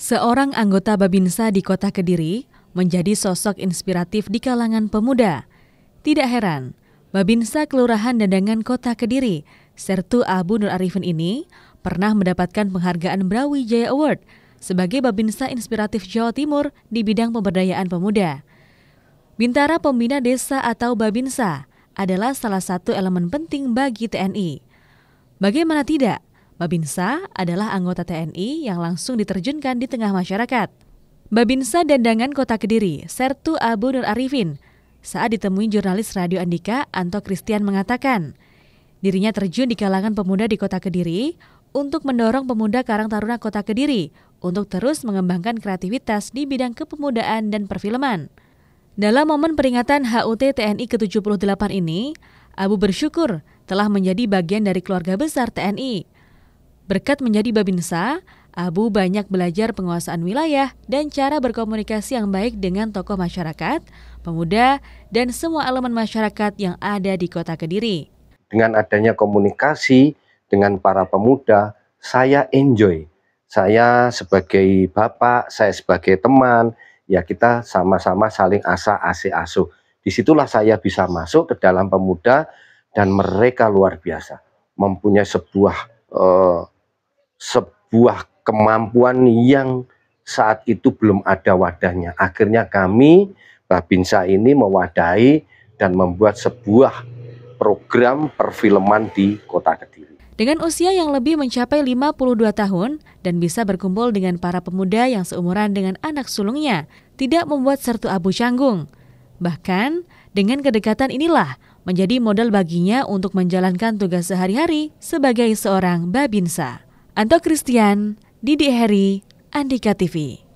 Seorang anggota Babinsa di Kota Kediri menjadi sosok inspiratif di kalangan pemuda. Tidak heran, Babinsa Kelurahan Dandangan Kota Kediri, Sertu Abu Nur Arifin ini pernah mendapatkan penghargaan Brawijaya Award sebagai Babinsa Inspiratif Jawa Timur di bidang pemberdayaan pemuda. Bintara Pembina Desa atau Babinsa adalah salah satu elemen penting bagi TNI. Bagaimana tidak, Babinsa adalah anggota TNI yang langsung diterjunkan di tengah masyarakat. Babinsa Dandangan Kota Kediri, Sertu Abu Nur Arifin, saat ditemui jurnalis Radio Andika, Anto Christian mengatakan, dirinya terjun di kalangan pemuda di Kota Kediri untuk mendorong pemuda Karang Taruna Kota Kediri untuk terus mengembangkan kreativitas di bidang kepemudaan dan perfilman. Dalam momen peringatan HUT TNI ke-78 ini, Abu bersyukur telah menjadi bagian dari keluarga besar TNI Berkat menjadi Babinsa, Abu banyak belajar penguasaan wilayah dan cara berkomunikasi yang baik dengan tokoh masyarakat, pemuda, dan semua elemen masyarakat yang ada di kota Kediri. Dengan adanya komunikasi dengan para pemuda, saya enjoy. Saya sebagai bapak, saya sebagai teman, ya kita sama-sama saling asa ase asuh. Disitulah saya bisa masuk ke dalam pemuda dan mereka luar biasa. Mempunyai sebuah uh, sebuah kemampuan yang saat itu belum ada wadahnya. Akhirnya kami Babinsa ini mewadahi dan membuat sebuah program perfilman di Kota Kediri. Dengan usia yang lebih mencapai 52 tahun dan bisa berkumpul dengan para pemuda yang seumuran dengan anak sulungnya, tidak membuat Sertu Abu canggung. Bahkan, dengan kedekatan inilah menjadi modal baginya untuk menjalankan tugas sehari-hari sebagai seorang Babinsa. Anto Christian, Didi Heri, Andika TV.